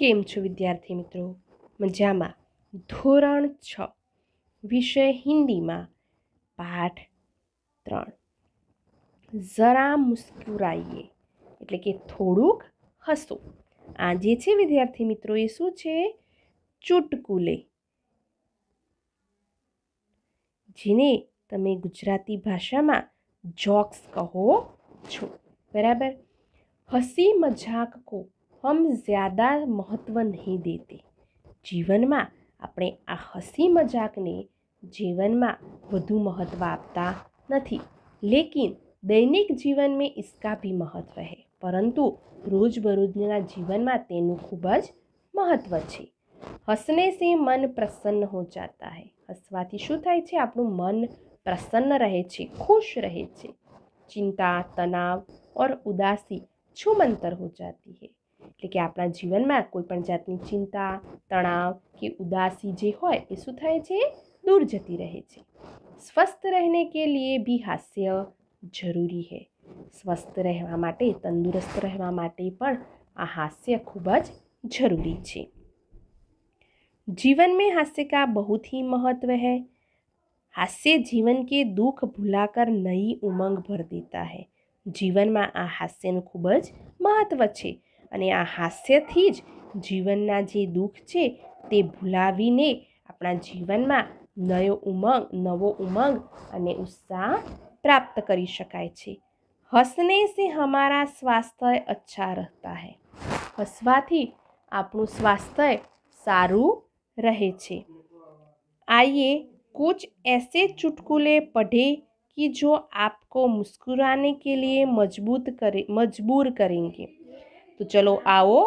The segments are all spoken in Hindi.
કેમ છો વિદ્યાર્થી મિત્રો મજામાં ધોરણ છ વિષય હિન્દીમાં પાઠ ત્રણ જરા મુસ્કુરાઈએ એટલે કે થોડુંક હસો આ જે છે વિદ્યાર્થી મિત્રો એ શું છે ચુટકુલે જેને તમે ગુજરાતી ભાષામાં જોક્સ કહો છો બરાબર હસી મજાક કો हम ज़्यादा महत्व नहीं देते जीवन में अपने आ हसी मजाक ने जीवन में बढ़ महत्व आपता नहीं लेकिन दैनिक जीवन में इसका भी महत्व है परंतु रोज बरोजना जीवन में तुम खूबज महत्व है हसने से मन प्रसन्न हो जाता है हसवा शू थे आप मन प्रसन्न रहे छे, खुश रहे छे। चिंता तनाव और उदासी छुमंतर हो जाती है એટલે કે આપણા જીવનમાં કોઈ પણ જાતની ચિંતા તણાવ કે ઉદાસી જે હોય એ શું થાય છે दूर जती रहे छे स्वस्थ रहने के लिए भी हास्य જરૂરી હે સ્વસ્થ રહેવા માટે તંદુરસ્ત રહેવા માટે પણ આ હાસ્ય ખૂબ જ જરૂરી છે जीवन में हास्य का बहुत ही महत्व है हास्य जीवन के दुख भुलाकर नई उमंग भर देता है जीवનમાં આ હાસ્યનું ખૂબ જ મહત્ત્વ છે અને આ હાસ્યથી જ જીવનના જે દુખ છે તે ભૂલાવીને આપણા જીવનમાં નયે ઉમંગ નવો ઉમંગ અને ઉત્સાહ પ્રાપ્ત કરી શકાય છે હસનેથી અમારું સ્વાસ્થ્ય અચ્છા રહેતા હસવાથી આપણું સ્વાસ્થ્ય સારું રહે છે आइए कुछ ऐसे चुटकुले पढ़े कि जो आपको मुस्कुराने के लिए मजबूत करे मजबूर करेंगे તો ચલો આવો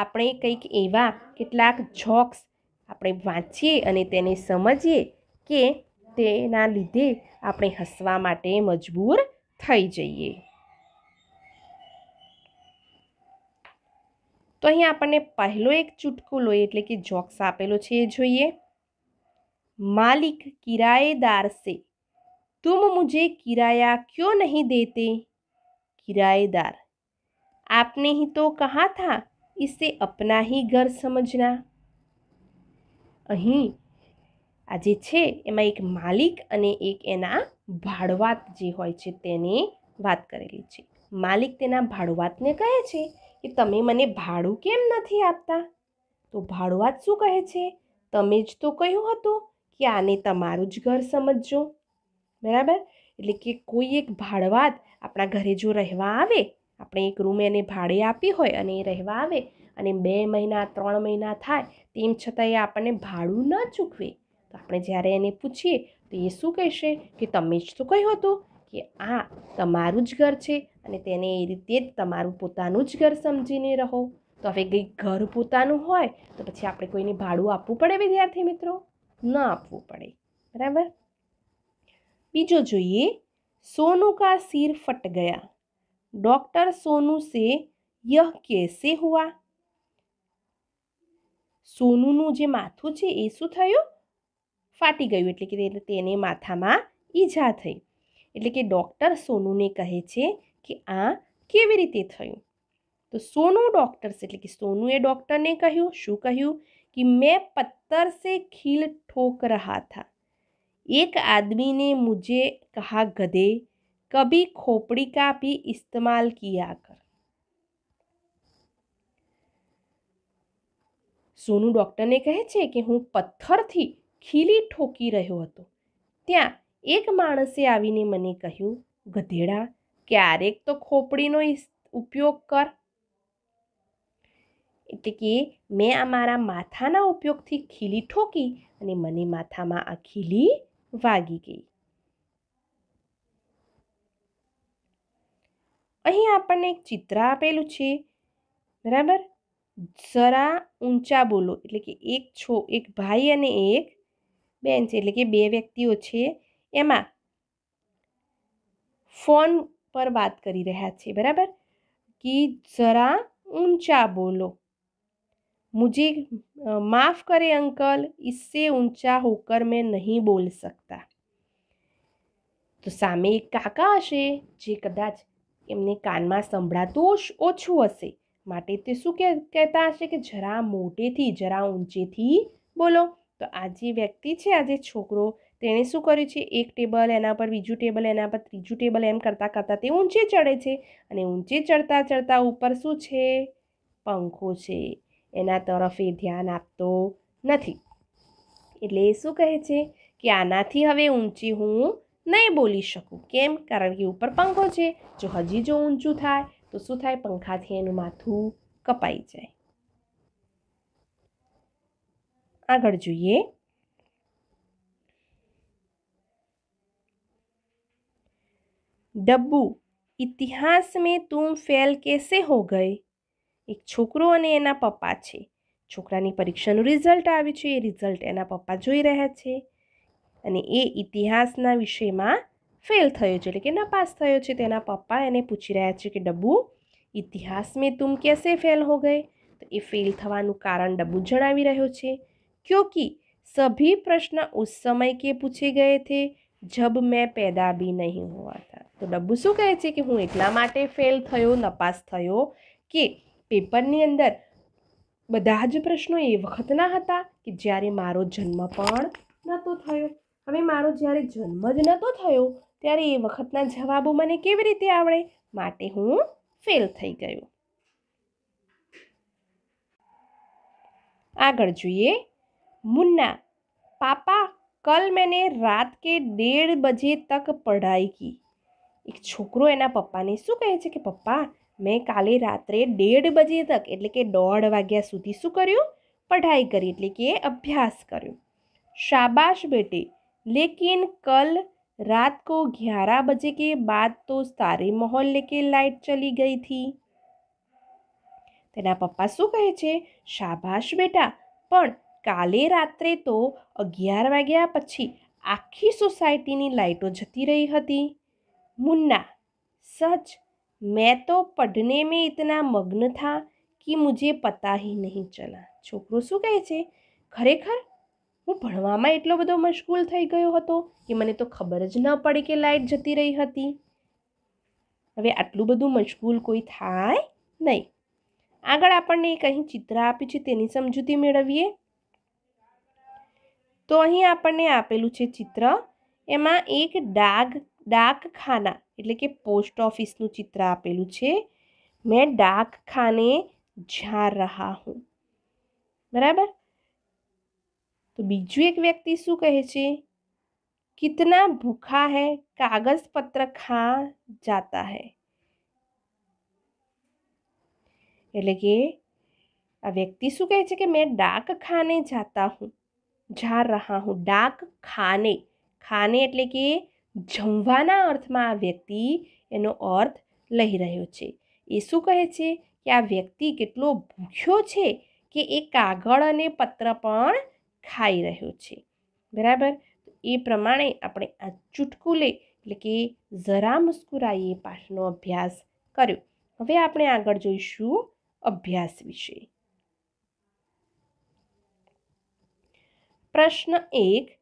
આપણે કંઈક એવા કેટલાક જોક્સ આપણે વાંચીએ અને તેને સમજીએ કે તેના લીધે આપણે હસવા માટે મજબૂર થઈ જઈએ તો અહીં આપણને પહેલો એક ચુટકુલો એટલે કે જોક્સ આપેલો છે એ જોઈએ માલિક કિરાયેદાર સે તુમ મુજે કિરાયા ક્યો નહીં દેતે કિરાયેદાર आपने ही तो कहा था इसे અપના હી ઘર સમજના અહીં આ જે છે એમાં એક માલિક અને એક એના ભાડવાત જે હોય છે તેની વાત કરેલી છે માલિક તેના ભાડવાતને કહે છે કે તમે મને ભાડું કેમ નથી આપતા તો ભાડવાત શું કહે છે તમે જ તો કહ્યું હતું કે આને તમારું જ ઘર સમજજો બરાબર એટલે કે કોઈ એક ભાડવાત આપણા ઘરે જો રહેવા આવે આપણે એક રૂમ એને ભાડે આપી હોય અને એ રહેવા આવે અને બે મહિના ત્રણ મહિના થાય તેમ છતાં એ આપણને ભાડું ન ચૂકવે તો આપણે જ્યારે એને પૂછીએ તો એ શું કહેશે કે તમે જ તો કહ્યું હતું કે આ તમારું જ ઘર છે અને તેને એ રીતે જ તમારું પોતાનું જ ઘર સમજીને રહો તો હવે કંઈક ઘર પોતાનું હોય તો પછી આપણે કોઈને ભાડું આપવું પડે વિદ્યાર્થી મિત્રો ન આપવું પડે બરાબર બીજો જોઈએ સોનું કા સીર ફટ ગયા डॉक्टर सोनू से यह कैसे हुआ सोनू नु जे माथु छे एसु थयो फाटी गयो એટલે કે એટલે તેના માથા માં ઈજા થઈ એટલે કે ડોક્ટર सोनू ने कहे छे कि આ કેવી રીતે થયું તો सोनू ડોક્ટર એટલે કે सोनू એ ડોક્ટર ને કહ્યુ શું કહ્યુ કે મે પત્તર સે ખીલ ઠોક રહા થા એક આદમી ને મુજે કહા ગદે કભી ખોપડી કાપી भी इस्तेमाल કર कर સોનુ ડૉક્ટરને કહે છે કે હું પથ્થરથી ખીલી ઠોકી રહ્યો હતો ત્યાં એક માણસે આવીને મને કહ્યું ગધેડા ક્યારેક તો ખોપડીનો ઉપયોગ કર એટલે કે મેં આ મારા માથાના ઉપયોગથી ખીલી ઠોકી અને મને માથામાં આ ખીલી વાગી ગઈ અહીં આપણને એક ચિત્ર આપેલું છે બરાબર જરા ઊંચા બોલો એટલે કે એક છો એક ભાઈ અને એક બેન છે એટલે કે બે વ્યક્તિઓ છે એમાં ફોન પર વાત કરી રહ્યા છે બરાબર કે જરા ઊંચા બોલો મુજી માફ કરે अंकल इससे ऊंचा होकर मैं नहीं बोल सकता तो સામે કાકા આવે છે જે કદાચ એમને કાનમાં સંભળાતું ઓછું હશે માટે તે શું કે કહેતા હશે કે જરા મોટેથી જરા ઊંચેથી બોલો તો આ જે વ્યક્તિ છે આ જે છોકરો તેણે શું કર્યું છે એક ટેબલ એના પર બીજું ટેબલ એના પર ત્રીજું ટેબલ એમ કરતાં કરતાં તે ઊંચે ચડે છે અને ઊંચે ચડતા ચડતા ઉપર શું છે પંખો છે એના તરફે ધ્યાન આપતો નથી એટલે એ શું કહે છે કે આનાથી હવે ઊંચી હું નહીં બોલી શકું કેમ કારણ કે ઉપર પંખો છે જો હજી જો ઊંચું થાય તો શું થાય પંખાથી એનું માથું કપાઈ જાય આગળ જોઈએ ડબ્બુ ઇતિહાસ મેં તું ફેલ કેસે હો ગઈ એક છોકરો અને એના પપ્પા છે છોકરાની પરીક્ષાનું રિઝલ્ટ આવ્યું છે એ રિઝલ્ટ એના પપ્પા જોઈ રહ્યા છે અને એ ઇતિહાસના વિષયમાં ફેલ થયો છે એટલે કે નપાસ થયો છે તેના પપ્પા એને પૂછી રહ્યા છે કે ડબ્બુ ઇતિહાસ મેં તુમ કેસે ફેલ હો ગયે તો એ ફેલ થવાનું કારણ ડબ્બુ જણાવી રહ્યો છે ક્યોંકિ સભી પ્રશ્ન ઉસ સમય કે પૂછી ગયે થે જબ મેં પેદા બી નહીં હોવા હતા તો ડબ્બુ શું કહે છે કે હું એટલા માટે ફેલ થયો નપાસ થયો કે પેપરની અંદર બધા જ પ્રશ્નો એ વખતના હતા કે જ્યારે મારો જન્મ પણ નહોતો થયો હવે મારો જ્યારે જન્મ જ નહોતો થયો ત્યારે એ વખતના જવાબો મને કેવી રીતે આવડે માટે હું ફેલ થઈ ગયો આગળ જોઈએ મુન્ના પાપા કલ મેને રાત કે ડેઢ બજે તક પઢાઈ કી એક છોકરો એના પપ્પાને શું કહે છે કે પપ્પા મેં કાલે રાત્રે ડેઢ બજે તક એટલે કે દોઢ વાગ્યા સુધી શું કર્યું પઢાઈ કરી એટલે કે અભ્યાસ કર્યો શાબાશ બેટી लेकिन कल रात को ग्यारह बजे के बाद तो सारे मोहल्ले के लाइट चली गई थी तेना पप्पा शू कहे शाबाश बेटा पर काले रात्र तो अगियार वगैया पी आखी सोसायटी लाइटों जती रही थी मुन्ना सच मैं तो पढ़ने में इतना मग्न था कि मुझे पता ही नहीं चला छोकर शू कहे खरेखर હું ભણવામાં એટલો બધો મશગુલ થઈ ગયો હતો કે મને તો ખબર જ ન પડી કે લાઇટ જતી રહી હતી હવે આટલું બધું મશગુલ કોઈ થાય નહીં આગળ આપણને એક અહીં ચિત્ર આપ્યું છે તેની સમજૂતી મેળવીએ તો અહીં આપણને આપેલું છે ચિત્ર એમાં એક ડાક ડાકખાના એટલે કે પોસ્ટ ઓફિસનું ચિત્ર આપેલું છે મેં ડાકખાને જા રહા હું બરાબર બીજુ એક વ્યક્તિ શું કહે છે કેતના ભૂખા હે કાગજ પત્ર ખા જાતા હે એટલે કે આ વ્યક્તિ શું કહે છે કે મે ડાક ખાને જાતા હું ઝાર રહા હું ડાક ખાને ખાને એટલે કે જમવા ના અર્થમાં આ વ્યક્તિ એનો અર્થ લઈ રહ્યો છે એ શું કહે છે કે આ વ્યક્તિ કેટલો ભૂખ્યો છે કે એ કાગળ અને પત્ર પણ ખઈ રહ્યો છે બરાબર તો એ પ્રમાણે આપણે આ ચુટકુલે એટલે કે જરા મસ્કુરાઈએ પાઠનો અભ્યાસ કર્યુ હવે આપણે આગળ જોઈશું અભ્યાસ વિશે પ્રશ્ન 1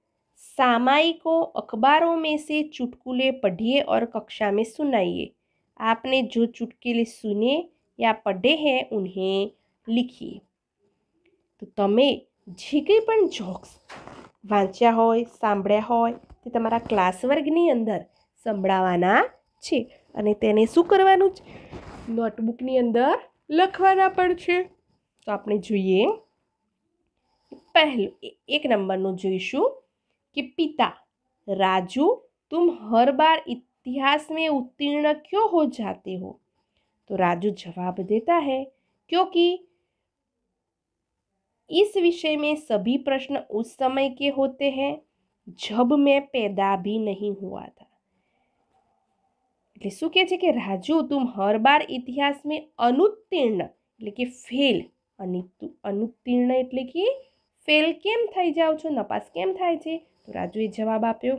સામાયિકો અખબારો માંથી ચુટકુલે પઢીએ ઓર કક્ષામાં સુનાઈએ આપને જો ચુટકેલે સુને યા પઢે હે ઉનહે લખી તો તમે ઝીકે પણ જોક્સ વાંચ્યા હોય સાંભળ્યા હોય તે તમારા ક્લાસ વર્ક ની અંદર સંભડાવવાના છે અને તેને શું કરવાનું છે નોટબુક ની અંદર લખવાના પડ છે તો આપણે જોઈએ પહેલો એક નંબર નું જોઈશું કે પિતા રાજુ તું હર બાર ઇતિહાસ મે ઉત્તીર્ણ ક્યો હો જાતે હો તો રાજુ જવાબ دیتا છે કે ક્યોકી इस विषय में सभी प्रश्न उस समय के होते हैं जब मैं पैदा भी नहीं हुआ था એટલે સુ કે છે કે રાજુ તું હર બાર ઇતિહાસ મે અનુત્तीर्ण એટલે કે ફેલ અનિત તું અનુત્तीर्ण એટલે કે ફેલ કેમ થઈ જાવ છો નપાસ કેમ થઈ છે તો રાજુ એ જવાબ આપ્યો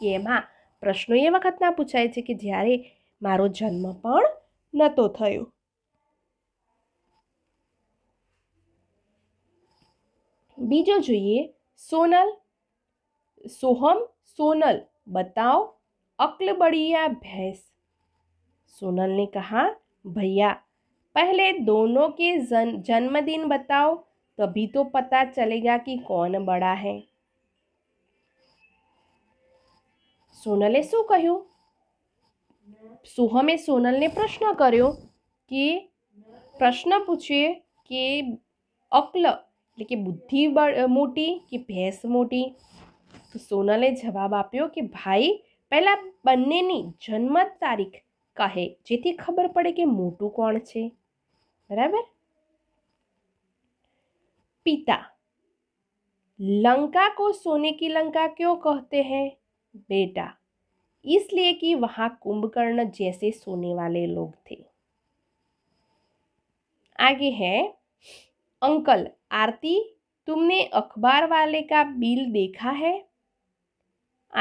કે માં પ્રશ્નો એ વખત ના પૂછાય છે કે જ્યારે મારો જન્મ પણ નતો થયો बीजो जुए सोनल सोहम सोनल बताओ अक्ल बढ़िया भैंस सोनल ने कहा भैया पहले दोनों के जन, जन्मदिन बताओ तभी तो पता चलेगा कि कौन बड़ा है सोनले शू कहू सोहमे सोनल ने प्रश्न करो कि प्रश्न पूछिए कि अक्ल એટલે કે બુદ્ધિ મોટી કે ભેંસ મોટી તો સોનલે જવાબ આપ્યો કે ભાઈ પહેલાં બંનેની જન્મ તારીખ કહે જેથી ખબર પડે કે મોટું કોણ છે બરાબર પિતા लंका को सोने की लंका क्यों कहते हैं बेटा इसलिए कि वहाँ कुंभकर्ण जैसे सोने वाले लोग थे आगे है अंकल आरती तुमने अखबार वाले का बिल देखा है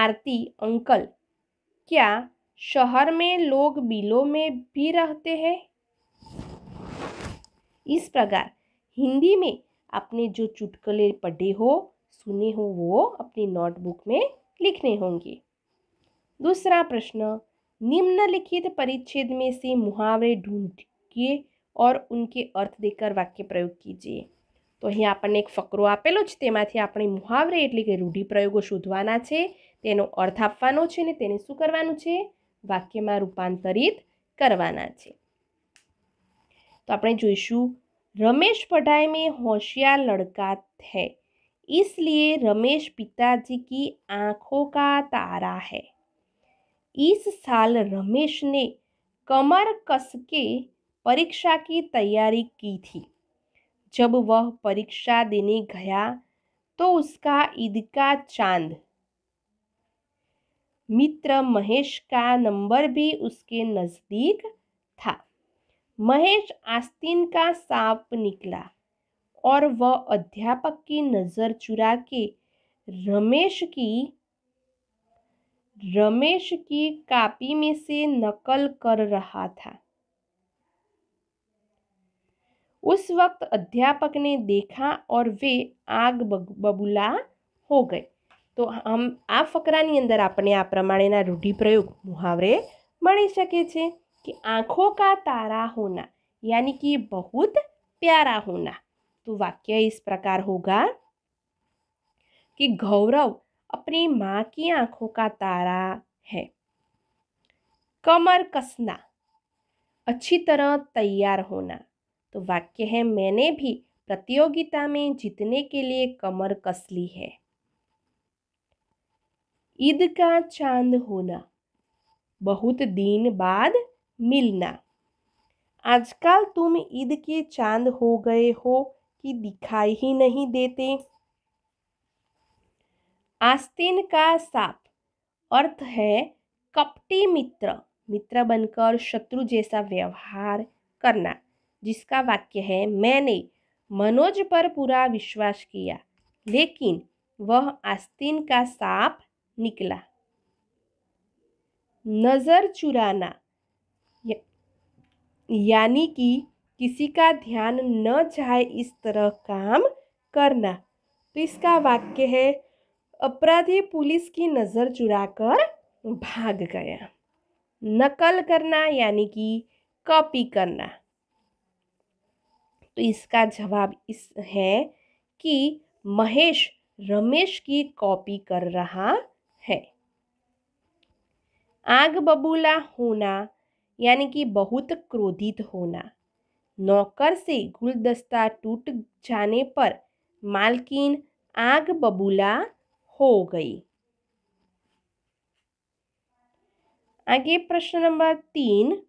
आरती अंकल क्या शहर में लोग बिलों में भी रहते हैं इस प्रकार हिंदी में आपने जो चुटकुले पढ़े हो सुने हो वो अपनी नोटबुक में लिखने होंगे दूसरा प्रश्न निम्नलिखित परिच्छेद में से मुहावरे ढूंढिए और उनके अर्थ देकर वाक्य प्रयोग कीजिए तो अँ अपने एक फकरो आपेलो अपने मुहावरे एट्ल के रूढ़िप्रयोगों शोधवा है अर्थ आप शू करने वाक्य में रूपांतरित करनेना तो आप जीशु रमेश पढ़ाई में होशियार लड़का है इसलिए रमेश पिताजी की आँखों का तारा है इस साल रमेश ने कमर कसके परीक्षा की तैयारी की थी जब वह परीक्षा देने गया तो उसका ईद का चांद मित्र महेश का नंबर भी उसके नज़दीक था महेश आस्तीन का सांप निकला और वह अध्यापक की नज़र चुरा के रमेश की रमेश की कापी में से नकल कर रहा था उस वक्त अध्यापक ने देखा और वे आग बबूला हो गए तो हम आ फकरानी अंदर अपने आ प्रमाणेना रूढ़िप्रयोग मुहावरे मणी सके आँखों का तारा होना यानी कि बहुत प्यारा होना तो वाक्य इस प्रकार होगा कि गौरव अपनी माँ की आंखों का तारा है कमर कसना अच्छी तरह तैयार होना तो वाक्य है मैंने भी प्रतियोगिता में जीतने के लिए कमर कस ली है ईद का चांद होना बहुत दिन बाद मिलना आजकल तुम ईद के चांद हो गए हो कि दिखाई ही नहीं देते आस्तीन का साप अर्थ है कपटी मित्र मित्र बनकर शत्रु जैसा व्यवहार करना जिसका वाक्य है मैंने मनोज पर पूरा विश्वास किया लेकिन वह आस्तीन का सांप निकला नज़र चुराना यानी कि किसी का ध्यान न जाए इस तरह काम करना तो इसका वाक्य है अपराधी पुलिस की नज़र चुराकर भाग गया नकल करना यानी कि कॉपी करना तो इसका जवाब इस है कि महेश रमेश की कॉपी कर रहा है आग बबूला होना यानी कि बहुत क्रोधित होना नौकर से गुलदस्ता टूट जाने पर मालकिन आग बबूला हो गई आगे प्रश्न नंबर तीन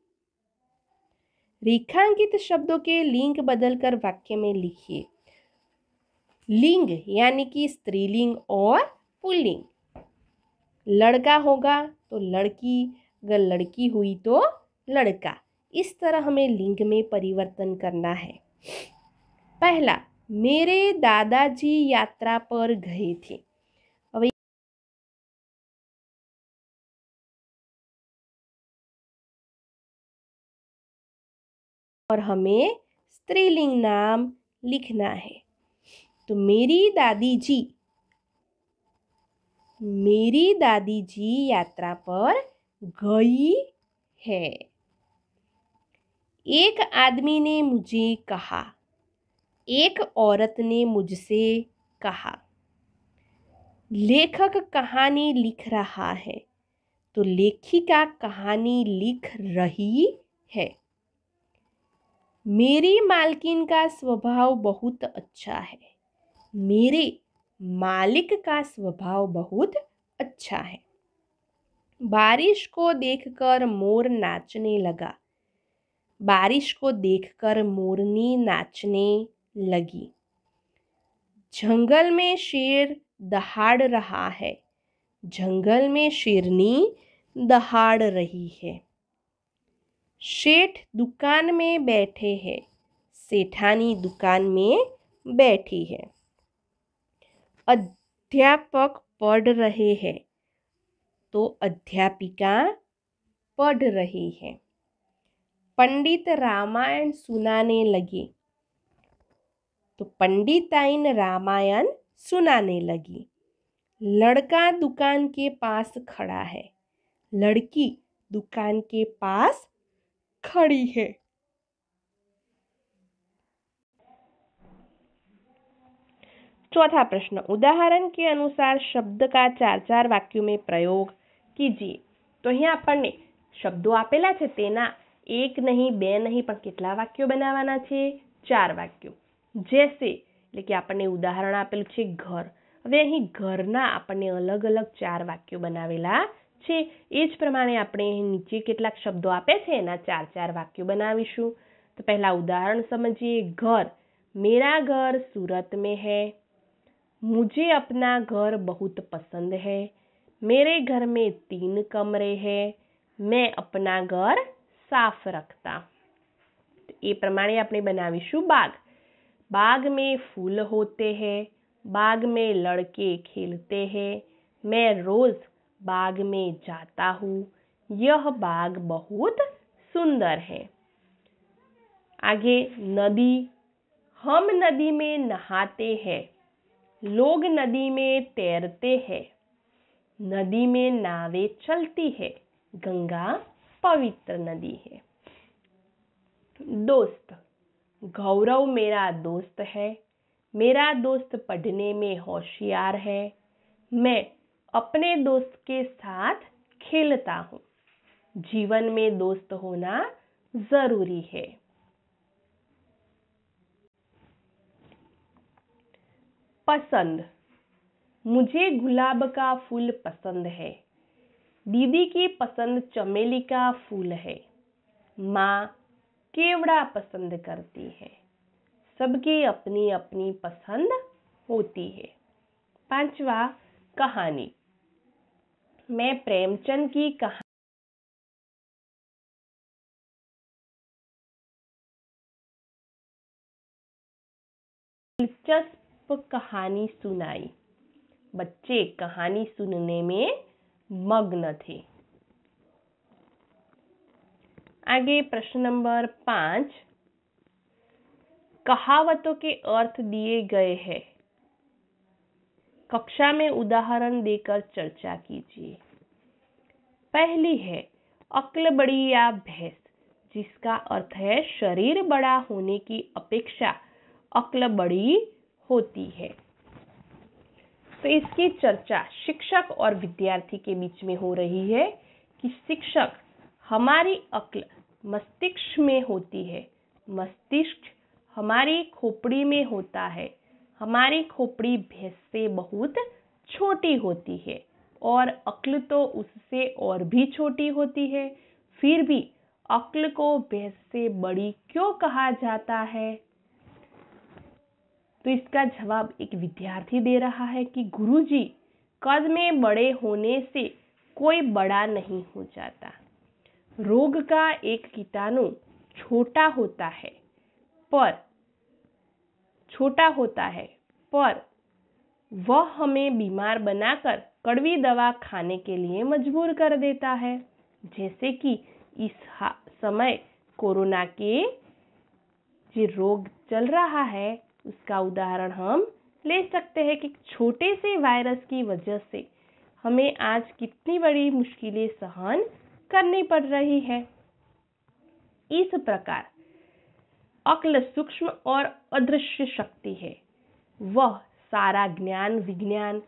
रेखांकित शब्दों के लिंग बदलकर वाक्य में लिखिए लिंग यानी कि स्त्रीलिंग और पुल्लिंग लड़का होगा तो लड़की अगर लड़की हुई तो लड़का इस तरह हमें लिंग में परिवर्तन करना है पहला मेरे दादाजी यात्रा पर गए थे और हमें स्त्रीलिंग नाम लिखना है तो मेरी दादी जी मेरी दादी जी यात्रा पर गई है एक आदमी ने मुझे कहा एक औरत ने मुझसे कहा लेखक कहानी लिख रहा है तो लेखिका कहानी लिख रही है मेरी मालकिन का स्वभाव बहुत अच्छा है मेरे मालिक का स्वभाव बहुत अच्छा है बारिश को देखकर मोर नाचने लगा बारिश को देखकर मोरनी नाचने लगी जंगल में शेर दहाड़ रहा है जंगल में शेरनी दहाड़ रही है सेठ दुकान में बैठे हैं सेठानी दुकान में बैठी है अध्यापक पढ़ रहे हैं तो अध्यापिका पढ़ रही है पंडित रामायण सुनाने लगे तो पंडिताइन रामायण सुनाने लगी लड़का दुकान के पास खड़ा है लड़की दुकान के पास खड़ी है चौथा प्रश्न उदाहरण के अनुसार शब्द का चार चार वाक्यों में प्रयोग कीजिए તો અહીંયા આપણને શબ્દો આપેલા છે તેના એક નહીં બે નહીં પણ કેટલા વાક્યો બનાવવાના છે ચાર વાક્યો જેસે એટલે કે આપણને ઉદાહરણ આપેલું છે ઘર હવે અહીં ઘરના આપણને અલગ અલગ ચાર વાક્યો બનાવેલા ठीक इसप्रमाणे આપણે નીચે કેટલાક શબ્દો આપ્યા છે તેના 4 4 વાક્યો બનાવીશુ તો પહેલું ઉદાહરણ સમજીએ ઘર મેરા ઘર સુરત મે હે મુજે અપના ઘર બહુત પસંદ હે મેરે ઘર મે 3 કમરે હે મે અપના ઘર સાફ રખતા એ પ્રમાણે આપણે બનાવીશુ બાગ બાગ મે ફૂલ હોતે હે બાગ મે لڑકે ખેલતે હે મે રોજ बाग में जाता हूँ यह बाग बहुत सुंदर है आगे नदी हम नदी में नहाते हैं लोग नदी में तैरते हैं नदी में नावे चलती है गंगा पवित्र नदी है दोस्त गौरव मेरा दोस्त है मेरा दोस्त पढ़ने में होशियार है मैं अपने दोस्त के साथ खेलता हूं जीवन में दोस्त होना जरूरी है पसंद मुझे गुलाब का फूल पसंद है दीदी की पसंद चमेली का फूल है माँ केवड़ा पसंद करती है सबकी अपनी अपनी पसंद होती है पांचवा कहानी में प्रेमचंद की कहानी दिलचस्प कहानी सुनाई बच्चे कहानी सुनने में मग्न थे आगे प्रश्न नंबर पांच कहावतों के अर्थ दिए गए हैं कक्षा में उदाहरण देकर चर्चा कीजिए पहली है अक्ल बड़ी या भैंस जिसका अर्थ है शरीर बड़ा होने की अपेक्षा अक्ल बड़ी होती है तो इसकी चर्चा शिक्षक और विद्यार्थी के बीच में हो रही है कि शिक्षक हमारी अक्ल मस्तिष्क में होती है मस्तिष्क हमारी खोपड़ी में होता है हमारी खोपड़ी भैंस से बहुत छोटी होती है और अक्ल तो उससे और भी छोटी होती है फिर भी अक्ल को भैंस से बड़ी क्यों कहा जाता है तो इसका जवाब एक विद्यार्थी दे रहा है कि गुरुजी कद में बड़े होने से कोई बड़ा नहीं हो जाता रोग का एक कीटाणु छोटा होता है पर छोटा होता है पर वह हमें बीमार बनाकर कड़वी दवा खाने के लिए मजबूर कर देता है जैसे कि इस समय कोरोना के जो रोग चल रहा है उसका उदाहरण हम ले सकते हैं कि छोटे से वायरस की वजह से हमें आज कितनी बड़ी मुश्किलें सहन करनी पड़ रही है इस प्रकार अक्ल सूक्ष्म और अदृश्य शक्ति है वह सारा ज्ञान विज्ञान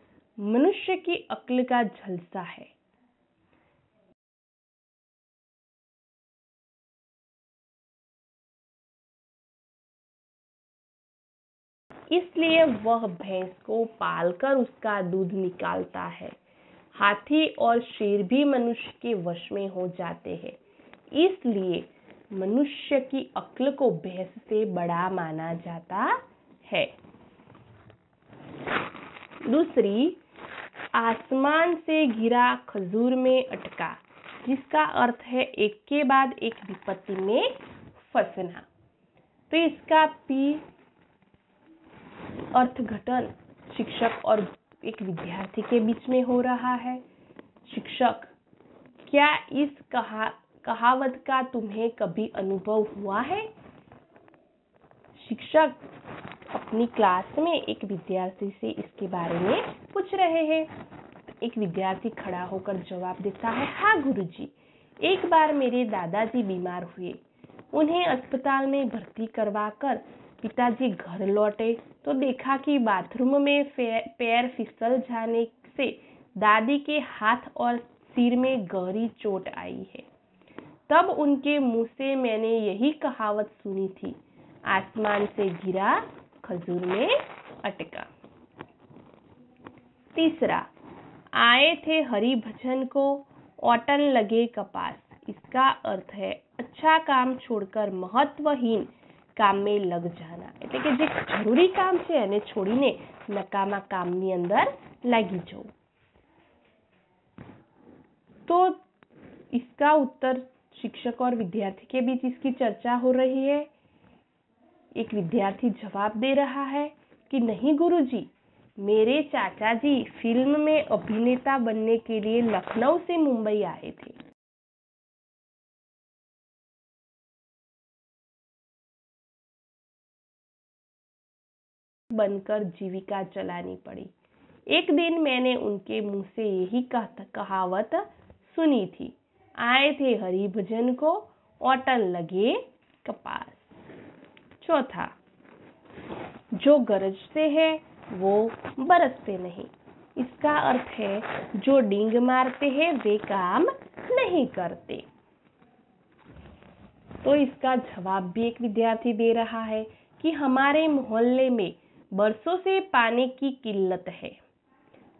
मनुष्य की अक्ल का झलसा है इसलिए वह भैंस को पालकर उसका दूध निकालता है हाथी और शेर भी मनुष्य के वश में हो जाते हैं इसलिए मनुष्य की अक्ल को बहस से बड़ा माना जाता है दूसरी आसमान से घिरा खजूर में अटका जिसका अर्थ है एक के बाद एक विपत्ति में फंसना तो इसका पी अर्थघटन शिक्षक और एक विद्यार्थी के बीच में हो रहा है शिक्षक क्या इस कहा कहावत का तुम्हें कभी अनुभव हुआ है शिक्षक अपनी क्लास में एक विद्यार्थी से इसके बारे में पूछ रहे हैं एक विद्यार्थी खड़ा होकर जवाब देता है हाँ गुरुजी एक बार मेरे दादाजी बीमार हुए उन्हें अस्पताल में भर्ती करवा कर पिताजी घर लौटे तो देखा कि बाथरूम में पैर फिसल जाने से दादी के हाथ और सिर में गहरी चोट आई है तब उनके मुंह से मैंने यही कहावत सुनी थी आसमान से गिरा खजूर में अटका तीसरा आए थे हरि भजन को ओटन लगे कपास इसका अर्थ है अच्छा काम છોડકર મહત્વહીન કામે લગ જાના એટલે કે જે જરૂરી કામ છે એને છોડીને નકામા કામની અંદર લાગી જવું તો इसका उत्तर शिक्षक और विद्यार्थी के बीच इसकी चर्चा हो रही है एक विद्यार्थी जवाब दे रहा है कि नहीं गुरुजी मेरे चाचा जी फिल्म में अभिनेता बनने के लिए लखनऊ से मुंबई आए थे बनकर जीविका चलानी पड़ी एक दिन मैंने उनके मुंह से यही कहावत सुनी थी आए थे भजन को ओटन लगे कपास चौथा जो गरजते हैं वो बरसते नहीं इसका अर्थ है जो डींग मारते हैं वे काम नहीं करते तो इसका जवाब भी एक विद्यार्थी दे रहा है कि हमारे मोहल्ले में बरसों से पानी की किल्लत है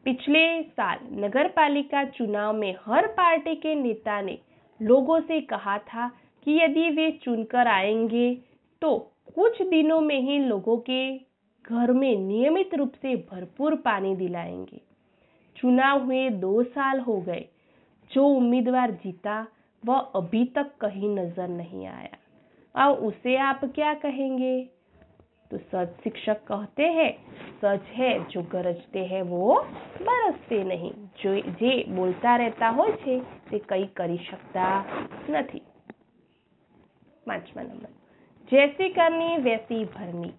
पिछले साल नगर पालिका चुनाव में हर पार्टी के नेता ने लोगों से कहा था कि यदि वे चुनकर आएंगे तो कुछ दिनों में ही लोगों के घर में नियमित रूप से भरपूर पानी दिलाएंगे चुनाव हुए दो साल हो गए जो उम्मीदवार जीता वह अभी तक कहीं नजर नहीं आया अब उसे आप क्या कहेंगे तो सच शिक्षक कहते हैं सच है जो गरजते हैं वो बरसते नहीं जो जे बोलता रहता हो છે તે કંઈ કરી શકતા નથી जैसी करनी वैसी भरनी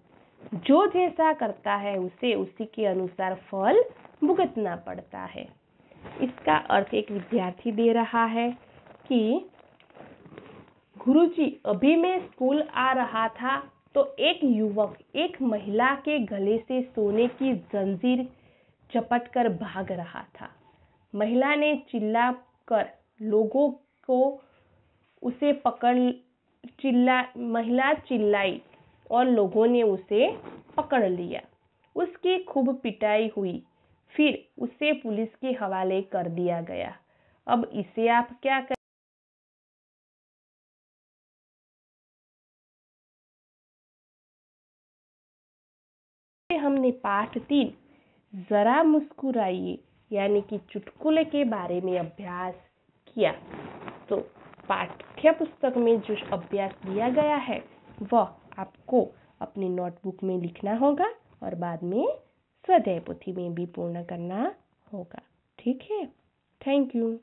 जो जैसा करता है उसे उसी के अनुसार फल भुगतना पड़ता है इसका अर्थ एक विद्यार्थी दे रहा है कि गुरुजी अभी मैं स्कूल आ रहा था तो एक युवक एक महिला के गले से सोने की जंजीर चपट कर भाग रहा था महिला ने चिल्ला कर लोगों को उसे पकड़ चिल्ला महिला चिल्लाई और लोगों ने उसे पकड़ लिया उसकी खूब पिटाई हुई फिर उसे पुलिस के हवाले कर दिया गया अब इसे आप क्या कर पाठ तीन ज़रा मुस्कुराइए यानी कि चुटकुले के बारे में अभ्यास किया तो पाठ्य पुस्तक में जो अभ्यास दिया गया है वह आपको अपने नोटबुक में लिखना होगा और बाद में स्वाध्याय पोथी में भी पूर्ण करना होगा ठीक है थैंक यू